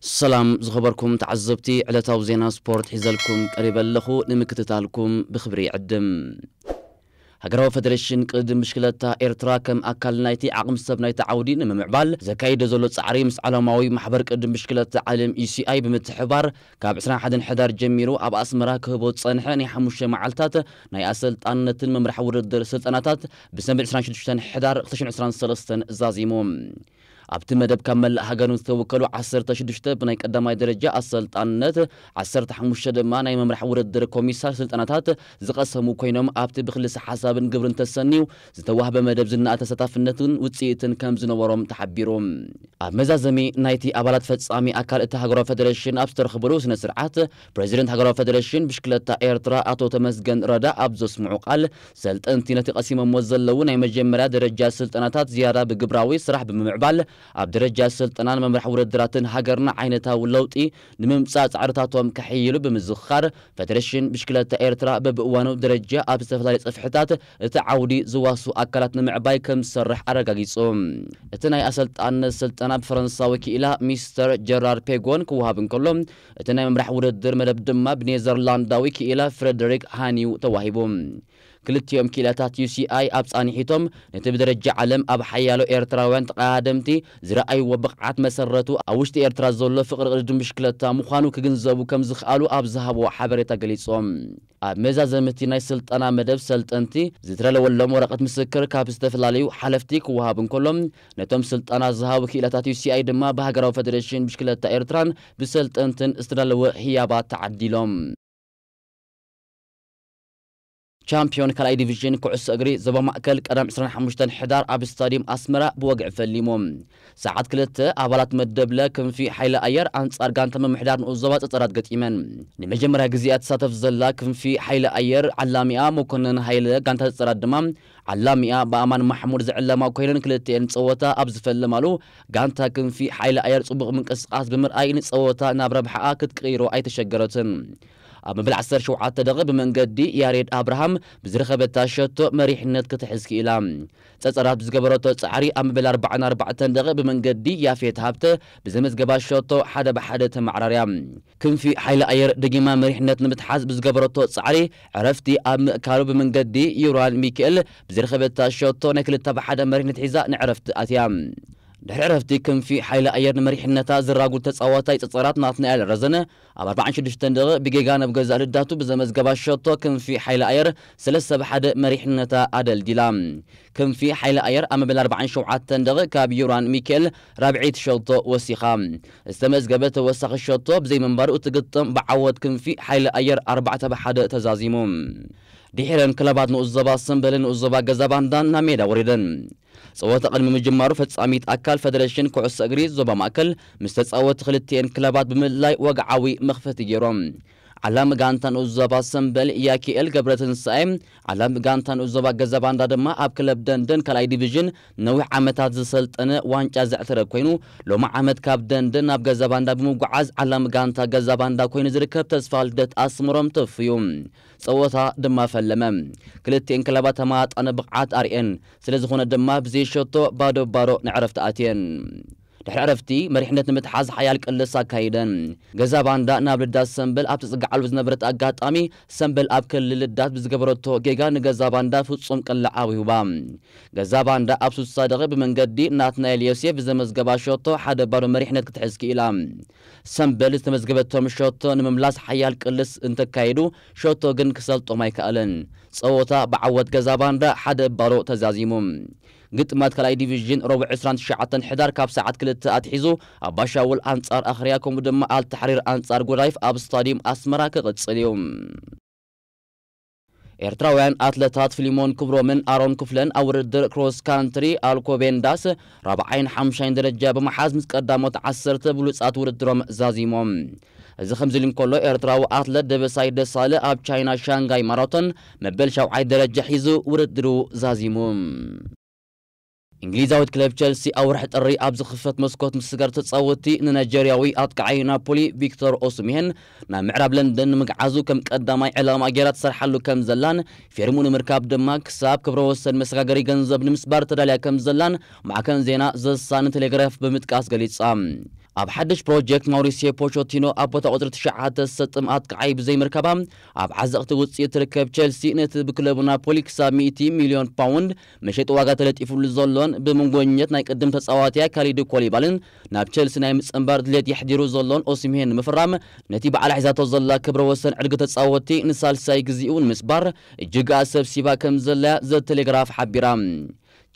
سلام زخبركم تعزبتي على توزينا سبورت حزلكم قريبا لخو نمكتتالكم بخبري عدم هجروا فدرشن قد مشكلة إيرتراكم أكل نايتي عقم سب نايت عودين من ممعبال زكايد زلط عريمس على ماوي محبر قد مشكلة عالم إي سي آي بمتحبار كابسنا حد حدن حدار جميرو أب أسمرا كهبوت صنحاني حموشة معالتات ناي أسل طانة الممرح ورد سلطاناتات بسنب عسران شدشتن حدار اختشن عسران سلستن زازيموم ابتی مدب کامل هاجران تو کلو عصر تشدش تب نیک دمای درجه عصرت آنات عصر تحمش دمانه ایم مرحوم رد در کمیسر سلط آناتات زقاس هم مکینم ابتی بخلص حساب انگبرن تصنیو ز توه به مدب زن آت سطح نتون و تیتن کم زن ورم تعبیرم اب مزازمی نایتی اولت فتص آمی اکال ات هاجران فدرالشین ابتر خبروس نسرعت پریزیدنت هاجران فدرالشین بشکل تا ایرترا عطو تمزگن ردا ابزوس معقل سلط انتی نت قسم موزل لون ایم جمراد درجه سلط آناتات زیاره بگبراوی صرح به معبال أبدرجة سلطنان ممرح وردراتن هاجرنا عينتها واللوطي نممصات عرتاتهم كحيلو بمزخار فترشن بشكلة إيرترا ببقوانو درجة أبستفلال افحتات تعودي زواسو أكلات نمعباي كم سرح أرقاقيصوم اتناي أسلطان سلطنا بفرنسا وكيلا ميستر جرار بيغون كوهابن كلوم اتناي ممرح وردر مدب دما بنيزرلاندا وكيلا فريدريك هانيو تواهبهم ክልቲኦም ክኢላታት ዩሲኣይ ኣብ ጻኒሒቶም ነቲ ብደረጃ ዓለም ኣብ ሓያሎ ኤርትራውያን ተቃዳምቲ ዝረኣይዎ ብቕዓት መሰረቱ ኣብ ውሽጢ ኤርትራ ዘሎ ፍቕሪ ቅድድም ብሽክለታ ምዃኑ ክግንዘቡ ከም ዝኽኣሉ ኣብ ዝሃብዎ ሓበሬታ ገሊጾም ኣብ መዛዘምቲ ዘምቲ ናይ ስልጠና መደብ ሰልጠንቲ ዝተለወሎም ወረቐት ምስክር ካብ ዝተፈላለዩ ሓለፍቲ ክወሃብ እንከሎም ነቶም ስልጠና ዝሃቡ ክኢላታት ዩሲኣይ ድማ ብሃገራዊ ፌደሬሽን ብሽክለታ ኤርትራን ብሰልጠንትን ዝተዳለወ ህያባት ተዓዲሎም ሻምፒዮን ካልኣይ ዲቪዥን ኩዕሶ እግሪ ዞባ ማእከል ቀዳም 25 ሕዳር ኣብ ስታድየም ኣስመራ ብወግዕ ፈሊሞም ሰዓት ክልተ ኣባላት መደብለ ክንፊ ሓይለ ኣየር ኣንጻር ጋንታ ምምሕዳር ንኡ ዞባ ፀፀራት ገጢመን ንመጀመርያ ግዜ ትሳተፍ ዘላ ክንፊ ሓይለ ኣየር ዓላሚኣ መኮነን ሃይለ ጋንታ ፀፀራት ድማ ዓላሚኣ ብኣማን ማሕሙድ ዝዕለማ ኮይነን ክልትኤን ፀወታ ኣብ ዝፈለማሉ ጋንታ ክንፊ ሓይለ ኣየር ፅቡቕ ምንቅስቃስ ብምርኣይ ንፀወታ ናብ ረብሓኣ ክትቅይሮ ኣይተሸገረትን ኣብ ምብላዕ ዝተርሸውዓተ ደቂ ብመንገዲ ያሬድ ኣብርሃም ብዝረኸበታ ሸቶ መሪሕነት ክትሕዝ ክኢላ ፀፀራት ብዝገበረቶ ፃዕሪ ኣብ ምብላዕ 44 ደቂ ብመንገዲ ያፌት ሃብተ ብዘመዝገባ ሸቶ ሓደ ብሓደ ተማዕራርያ ክንፊ ሓይሊ ኣየር ደጊማ መሪሕነት ንምትሓዝ ብዝገበረቶ ፃዕሪ ዕረፍቲ ኣብ ምእካሉ ብመንገዲ ዩራን ሚካኤል ብዝረኸበታ ሸቶ ናይ ክልተ ብሓደ መሪሕነት ሒዛ ንዕረፍቲ ኣትያ دحرفتي كم في حيلة أيار نمريح النتا زراغول تساواتا يتصارات ناطن أعلى رزنة أبار بعن شدش تندغ بيجيغان بغزة الداتو بزمز غباشوتو كم في حيلة أيار سلسة بحد مريح النتا عدل ديلام كم في حيلة أيار أما بل أربعين شوعات تندغ كابيوران ميكل رابعيت شوطو وسيخام استمز غبت وسخ الشوطو بزي منبار وتقطم بعوض كم في حيلة أيار أربعة بحد تزازيموم دیحرن کلابات نوزباستن بلن نوزبا گذباندن نمیده وریدن. صوت قلم مجمارو فت سامیت اکال فدرشن کوسگریز زبام اکل مستس آوت خلیتی انکلابات بملای وقعوی مخفتی گرم. ዓለም ጋንታን ኡዘባ ሰንበል ያኪኤል ገብረ ገብረትንሳኤ ዓለም ጋንታን ኡዘባ ገዛባንዳ ድማ ኣብ ክለብ ደንደን ካልኣይ ዲቪዥን ነዊሕ ዓመታት ዝሰልጠነ ዋንጫ ዘዕትረ ኮይኑ ሎሚ ዓመት ካብ ደንደን ናብ ገዛ ባንዳ ብምጓዓዝ ዓለም ጋንታ ገዛ ባንዳ ኮይኑ ዝርከብ ተስፋ ልደት ኣስምሮም ተፍዩ ፀወታ ድማ ፈለመ ክልቲኤን ክለባ ተማጣነ ብቕዓት ኣርእን ስለ ዝኾነ ድማ ብዘይሸቶ ባዶ ባዶ ንዕረፍቲ ኣትየን ድሕሪ ዕረፍቲ መሪሕነት ንምትሓዝ ሓያል ቅልስ ኣካይደን ገዛ ባንዳ ናብ ልዳት ሰንበል ኣብ ትፅጋዓሉ ዝነበረት ኣጋጣሚ ሰንበል ኣብ ክልል ልዳት ብዝገበረቶ ጌጋ ንገዛ ባንዳ ፍጹም ቅልዓብ ሂባ ገዛ ባንዳ ኣብ ሱሳደቂ ደቂ ብመንገዲ ናትናኤል ዮሴፍ ብዘመዝገባ ሸቶ ሓደ ባዶ መሪሕነት ክትሕዝኪ ኢላ ሰንበል ዝተመዝገበቶም ሸቶ ንምምላስ ሓያል ቅልስ እንተካይዱ ሸቶ ግን ክሰልጦም ኣይከኣለን ፀወታ ብዓወት ገዛ ባንዳ ሓደ ባሮ ተዛዚሙ قطمات كلاي ديفيجن ربع عسران تشعة حدار كاب ساعات كلت أتحيزو أباشا والأنصار أخرياكم دم آل تحرير أنصار قرايف أب ستاديوم أسمرا كغتس اليوم ኤርትራውያን ኣትለታት ፊሊሞን ክብሮምን ኣሮን ክፍለን ኣብ ውድድር ክሮስ ካንትሪ ኣልኮቤንዳስ ራብዓይን ሓምሻይን ደረጃ ብምሓዝ ምስ ቀዳሞት ዓሰርተ ብሉፃት ውድድሮም ዛዚሞም እዚ ከምዚ ኢሉ እንከሎ ኤርትራዊ ኣትለት ደበሳይ ደሳለ ኣብ ቻይና ሻንጋይ ማራቶን መበል ሻውዓይ ደረጃ ሒዙ ውድድሩ ዛዚሙ እንግሊዛዊት ክለብ ቸልሲ ኣብ ርሕቲ ጥሪ ኣብ ዝኽፈት መስኮት ምስ ስገር ተፃወቲ ንናጀርያዊ ኣጥቃዓይ ናፖሊ ቪክቶር ኦስሚሄን ናብ ምዕራብ ለንደን ንምግዓዙ ከም ቀዳማይ ዕላማ ጌራ ትሰርሓሉ ከም ዘላን ፌርሙ ንምርካብ ድማ ክሳብ ክብረ ወሰን መሰጋገሪ ገንዘብ ንምስባር ተዳልያ ከም ዘላን ማዕከን ዜና ዘሳኒ ቴሌግራፍ ብምጥቃስ ገሊጻ ኣብ ሓደሽ ፕሮጀክት ማውሪስዮ ፖቾቲኖ ኣብ ቦታ ቁጥሪ 9 ዝሰጥምኣት ክዓይ ብዘይምርከባ ኣብ ዓዘቕቲ ውፅኢት ትርከብ ቸልሲ ነቲ ብክለቡ ናፖሊ ክሳብ 100 ሚልዮን ፓውንድ መሸጢ ዋጋ ተለጢፉሉ ዘሎን ብምንጎኘት ናይ ቅድም ተፃዋትያ ካሊድ ኮሊባልን ናብ ቸልሲ ናይ ምፅምባር ድሌት የሕዲሩ ዘሎን ኦስምሄን ንምፍራም ነቲ በዓል ሒዛቶ ዘላ ክብረ ወሰን ዕድጊ ተፃወቲ ንሳልሳይ ግዜኡ ንምስባር እጅግ ኣሰብሲባ ከም ዘላ ዘቴሌግራፍ ሓቢራ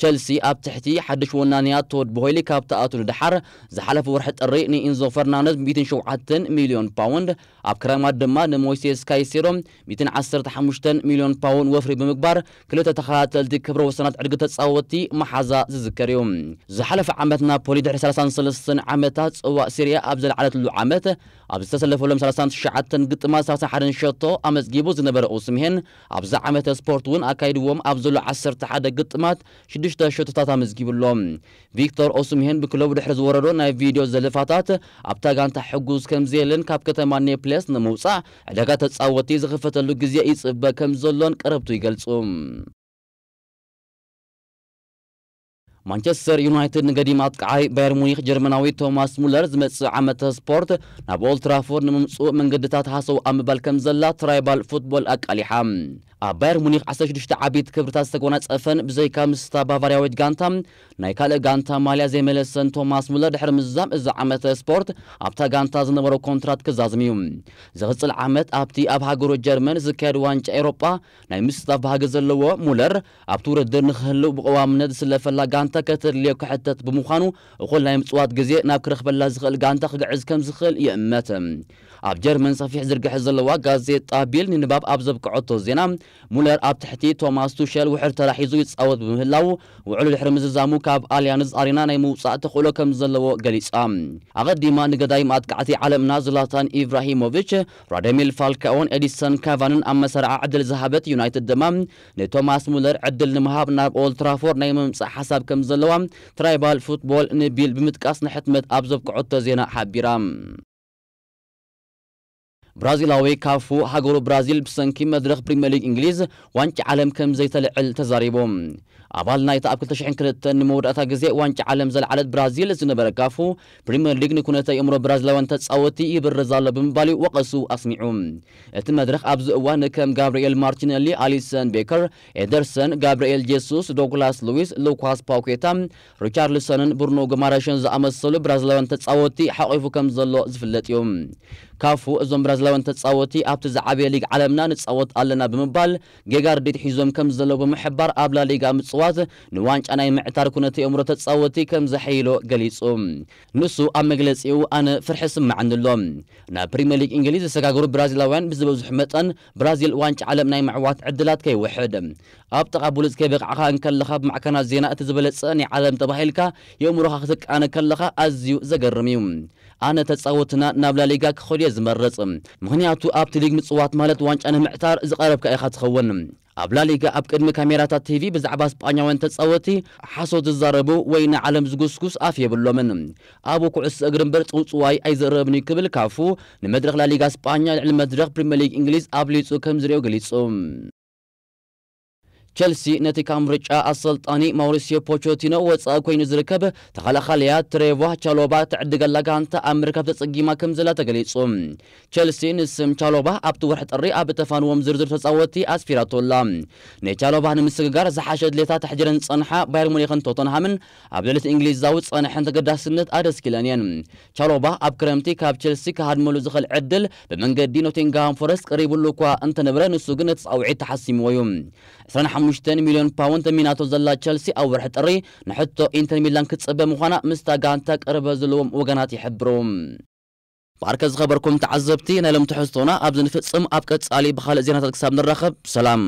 تشيلسي أب تحتي حدش ونانيات تود بهيلي كابتا تأتو دحر زحلف ورحت الرئني إنزو فرناندز ميتن شوعتن مليون باوند أب كرامات دما نمويسيس كايسيرو ميتن مليون باوند وفري بمقبار كلتا تخاتل دي كبرو وسنات عرقة تصاوتي محازا زذكريوم زحلف عمتنا بولي دحر 33 سلسن عمتات سوا سيريا أبزل على تلو عمت أب زتسلفو لم سلسان تشعتن قطما سلسان حرن شطو أمس جيبو زنبر أوسمهن أبز عمت سبورت ون أكايدوهم أبزلو عسر قطمات شدش شش تا شوت تاتا مزگی بلوم. ویکتور اسومیهن بکلوب دحرز وردو نه ویدیو زلفاتات. ابتدا گانت حقوس کم زیلن کابکت مانی پلاس نموسا. علاقات از آواتیز خفتالو گزیه ایس با کم زلون کربتوی ማንቸስተር ዩናይትድ ንገዲም ኣጥቃዓይ ባየር ሙኒክ ጀርመናዊ ቶማስ ሙለር ዝመጽእ ዓመተ ስፖርት ናብ ኦልትራፎርድ ንምምፁእ መንገድታት ሃሰው ኣብ ከም ዘላ ትራይባል ፉትቦል ኣቃሊሓ ኣብ ባየር ሙኒክ 16 ዓበይቲ ክብርታት ዝተጎናፀፈን ብዘይካ ምስታ ባቫርያዊት ጋንታ ናይ ካልእ ጋንታ ማልያ ዘይመለሰን ቶማስ ሙለር ድሕሪ ምዛም እዚ ዓመተ ስፖርት ኣብታ ጋንታ ዝነበሮ ኮንትራት ክዛዝም እዩ ዝቕፅል ዓመት ኣብቲ ኣብ ሃገሮ ጀርመን ዝካየድ ዋንጫ ኤውሮጳ ናይ ምስታፍ ባህጊ ዘለዎ ሙለር ኣብቲ ውድድር ንክህልው ብቐዋምነት ዝስለፈላ ጋንታ ተከትል ልየ ክሕተት ብምዃኑ እኹል ናይ ምፅዋት ግዜ ናብ ክረኽበላ ዝኽእል ጋንታ ክግዕዝ ከም ዝኽእል ይእመት ኣብ ጀርመን ሰፊሕ ዝርግሕ ዘለዋ ጋዜጣ ቢል ንንባብ ኣብ ዘብቅዐቶ ዜና ሙለር ኣብ ትሕቲ ቶማስ ቱሸል ውሕድ ተራሒዙ ይፃወት ብምህላው ውዕሉ ድሕሪ ምዝዛሙ ካብ ኣልያንስ ኣሪና ናይ ምውፃእ ተኽእሎ ከም ዘለዎ ገሊጻ ኣቐዲማ ንገዳይ ማጥቃዕቲ ዓለምና ዝላታን ኢብራሂሞቭች ራደሚል ፋልካኦን ኤዲሰን ካቫንን ኣብ መሰርዓ ዕድል ዝሃበት ዩናይትድ ድማ ንቶማስ ሙለር ዕድል ንምሃብ ናብ ኦልትራፎር ናይ ምምፃእ ሓሳብ ከም ከም ዘለዋ ትራይባል ፉትቦል ንቢል ብምጥቃስ ንሕትመት ኣብ ዘብቅዐቶ ዜና ሓቢራ برازيلاوي كافو حقول برازيل بسنكي مدرخ بريمير ليج إنجليز وانك عالم كم زي تلعل تزاريبهم أبال نايتا أبكل تشحن كرت نمور أتا جزء وانك عالم زل على برازيل زنبرا كافو بريمير ليج نكون تا يمر برازيل وان تسأوتي بالرزال بمبالي وقسو أسمعهم تم مدرخ أبز وان كم غابرييل مارتينيلي أليسون بيكر إدرسون غابرييل جيسوس دوغلاس لويس لوكاس باوكيتا ريتشارلسون برنو غماراشن زأمسلو برازيل وان تسأوتي حقيفو كم زلو زفلت يوم ካፉ እዞም ብራዚላውያን ተጻወቲ ኣብቲ ዝዓበየ ሊግ ዓለምና ንጻወት ኣለና ብምባል ጌጋርዲት ሒዞም ከም ዘለዉ ብምሕባር ኣብ ላሊጋ ምጽዋት ንዋንጫ ናይ ምዕታር ኩነት የእምሮ ተጻወቲ ከም ዘሐይሎ ገሊጹ ንሱ ኣብ መግለጺኡ ኣነ ፍርሒ ስምዓኒ ኣሎ ናብ ፕሪምየር ሊግ እንግሊዝ ዝሰጋግሩ ብራዚላውያን ብዝበዝሑ መጠን ብራዚል ዋንጫ ዓለም ናይ ምዕዋት ዕድላት ከይውሕድ ኣብ ጥቓ ብሉፅከይ በቕዕኻ እንከለኻ ብማዕከና ዜና እቲ ዝበለፀ ናይ ዓለም ተባሂልካ የእምሮኻ ክትቃነ ከለኻ ኣዝዩ ዘገርም እዩ ኣነ ተፃወትና ናብ ላሊጋ ክኸዱ እየ ዝመርፅ ምክንያቱ ኣብቲ ሊግ ምፅዋት ማለት ዋንጫ ንምዕታር ዝቐረብካ ኢኻ ትኸውን ኣብ ላሊጋ ኣብ ቅድሚ ካሜራታት ቲቪ ብዛዕባ ስጳኛውያን ተፃወቲ ሓሶ ዝዛረቡ ወይ ንዓለም ዝጉስጉስ ኣፍ የብሎምን ኣብኡ ኩዕሶ እግሪ እምበር ፅውፅዋይ ኣይዘረብን እዩ ክብል ካፉ ንመድረክ ላሊጋ ስጳኛ ልዕሊ መድረክ ፕሪምየር ሊግ እንግሊዝ ኣብሊፁ ከም ዝሪኦ ገሊፁ چلسی نتی کامرچ اصلتانی ماوریسیو پوچوتینو و ساکوین زرکب تخلخالیات تریوه چالوبات عدگلگانت آمریکا بتصقیم کم زلت جلیسوم چلسی نسم چالوبه ابتو وحد الرئة بتفانوم زرزر تصوتی اسفیرات الله نه چالوبه نمسکار زحشد لیتا تحجرن صنحة بایر توتن توتنهامن عبدالت انگلیز زاوت صنحن تقدسنت آدرس کلانیان چالوبه ابکرمتی کاب چلسی که هدملو زخل عدل به منقدینو تینگام فرست قریب لکوا انت نبرن سوگنت او عیت حسیم ویم صنحة ሓሙሽተን ሚልዮን ፓውንድ ሚናቶ ዘላ ቸልሲ ኣብ ወርሒ ጥሪ ንሕቶ ኢንተር ሚላን ክትፅበ ምዃና ምስታ ጋንታ ቀረበ ዘለዎም ወገናት ይሕብሩ ባርከ ዝኸበርኩም ተዓዘብቲ ናይ ሎም ትሕዝቶና ኣብዚ ንፍፅም ኣብ ቀጻሊ ብኻልእ ዜናታት ክሳብ ንራኸብ ሰላም